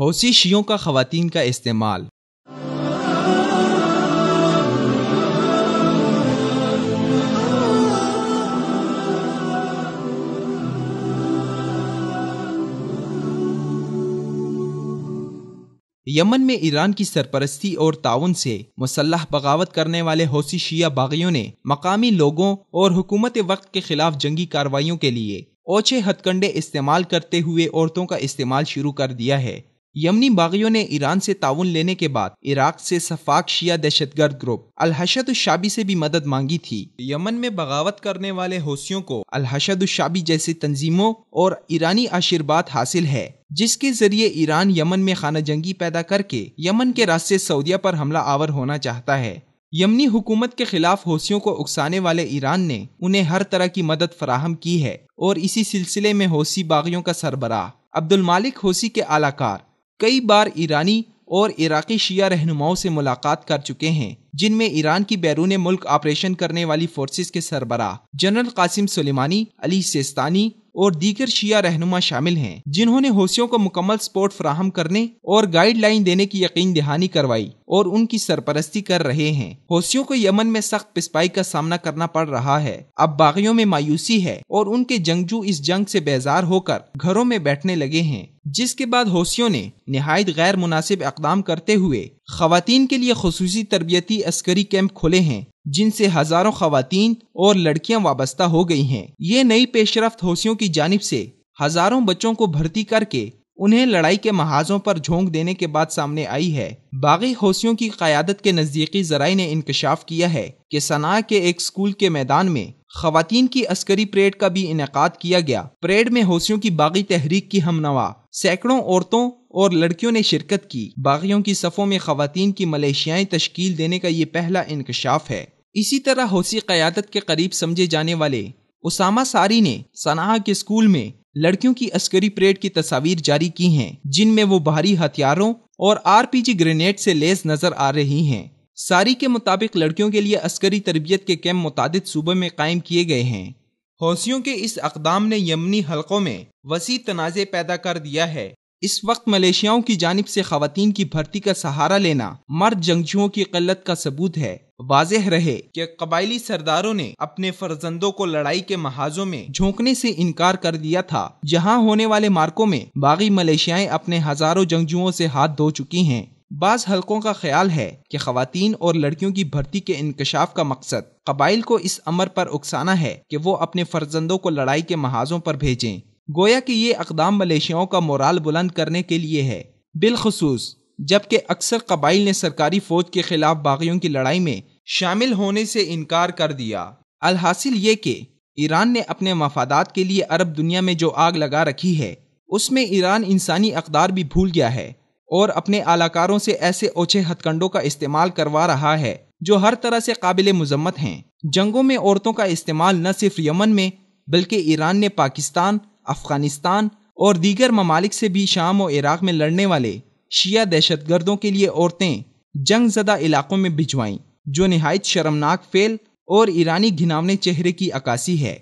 حوثی شیوں کا خواتین کا استعمال یمن میں ایران کی سرپرستی اور تعاون سے مسلح بغاوت کرنے والے حوثی شیعہ باغیوں نے مقامی لوگوں اور حکومت وقت کے خلاف جنگی کارروائیوں کے لیے اوچھے ہتھ کنڈے استعمال کرتے ہوئے عورتوں کا استعمال شروع کر دیا ہے یمنی باغیوں نے ایران سے تعاون لینے کے بعد عراق سے صفاق شیعہ دہشت گرد گروپ الحشد الشابی سے بھی مدد مانگی تھی یمن میں بغاوت کرنے والے حوثیوں کو الحشد الشابی جیسی تنظیموں اور ایرانی آشیبات حاصل ہے جس کے ذریعے ایران یمن میں خانہ جنگی پیدا کر کے یمن کے راستے سعودیہ پر حملہ آور ہونا چاہتا ہے یمنی حکومت کے خلاف حوثیوں کو اکسانے والے ایران نے انہیں ہر طرح کی مدد فراہم کی ہے اور اسی سلسلے میں حوثی باغیوں کا سربراہ عبد المالک حوثی کے اعلی کار کئی بار ایرانی اور عراقی شیعہ رہنماؤں سے ملاقات کر چکے ہیں جن میں ایران کی بیرون ملک آپریشن کرنے والی فورسز کے سربراہ جنرل قاسم سلیمانی علی سیستانی اور دیگر شیعہ رہنما شامل ہیں جنہوں نے حوثیوں کو مکمل سپورٹ فراہم کرنے اور گائیڈ لائن دینے کی یقین دہانی کروائی اور ان کی سرپرستی کر رہے ہیں حوثیوں کو یمن میں سخت پسپائی کا سامنا کرنا پڑ رہا ہے اب باغیوں میں مایوسی ہے اور ان کے جنگجو اس جنگ سے بیزار ہو کر گھروں میں بیٹھنے لگے ہیں جس کے بعد حوثیوں نے نہایت غیر مناسب اقدام کرتے ہوئے خواتین کے لیے خصوصی تربیتی عسکری کیمپ کھولے ہیں جن سے ہزاروں خواتین اور لڑکیاں وابستہ ہو گئی ہیں یہ نئی پیش رفت حوثیوں کی جانب سے ہزاروں بچوں کو بھرتی کر کے انہیں لڑائی کے محاذوں پر جھونک دینے کے بعد سامنے آئی ہے باغی حوثیوں کی قیادت کے نزدیکی ذرائع نے انکشاف کیا ہے کہ سنا کے ایک اسکول کے میدان میں خواتین کی عسکری پریڈ کا بھی انعقاد کیا گیا پریڈ میں حوثیوں کی باغی تحریک کی ہم نوا سینکڑوں عورتوں اور لڑکیوں نے شرکت کی باغیوں کی صفوں میں خواتین کی ملیشیائیں تشکیل دینے کا یہ پہلا انکشاف ہے اسی طرح حوثی قیادت کے قریب سمجھے جانے والے اسامہ ساری نے سنا کے اسکول میں لڑکیوں کی عسکری پریڈ کی تصاویر جاری کی ہیں جن میں وہ بھاری ہتھیاروں اور آر پی جی گرینیڈ سے لیز نظر آ رہی ہیں ساری کے مطابق لڑکیوں کے لیے عسکری تربیت کے کیمپ متعدد صوبے میں قائم کیے گئے ہیں حوثیوں کے اس اقدام نے یمنی حلقوں میں وسیع تنازع پیدا کر دیا ہے اس وقت ملیشیاؤں کی جانب سے خواتین کی بھرتی کا سہارا لینا مرد جنگجوؤں کی قلت کا ثبوت ہے واضح رہے کہ قبائلی سرداروں نے اپنے فرزندوں کو لڑائی کے محاذوں میں جھونکنے سے انکار کر دیا تھا جہاں ہونے والے مارکوں میں باغی ملیشیائیں اپنے ہزاروں جنگجوؤں سے ہاتھ دھو چکی ہیں بعض حلقوں کا خیال ہے کہ خواتین اور لڑکیوں کی بھرتی کے انکشاف کا مقصد قبائل کو اس امر پر اکسانا ہے کہ وہ اپنے فرزندوں کو لڑائی کے محاذوں پر بھیجیں گویا کہ یہ اقدام ملیشیاؤں کا مورال بلند کرنے کے لیے ہے بالخصوص جبکہ اکثر قبائل نے سرکاری فوج کے خلاف باغیوں کی لڑائی میں شامل ہونے سے انکار کر دیا الحاصل یہ کہ ایران نے اپنے مفادات کے لیے عرب دنیا میں جو آگ لگا رکھی ہے اس میں ایران انسانی اقدار بھی بھول گیا ہے اور اپنے الاکاروں سے ایسے اوچھے ہتھ کنڈوں کا استعمال کروا رہا ہے جو ہر طرح سے قابل مذمت ہیں جنگوں میں عورتوں کا استعمال نہ صرف یمن میں بلکہ ایران نے پاکستان افغانستان اور دیگر ممالک سے بھی شام و عراق میں لڑنے والے شیعہ دہشت گردوں کے لیے عورتیں جنگ زدہ علاقوں میں بھجوائیں جو نہایت شرمناک فیل اور ایرانی گھناونے چہرے کی عکاسی ہے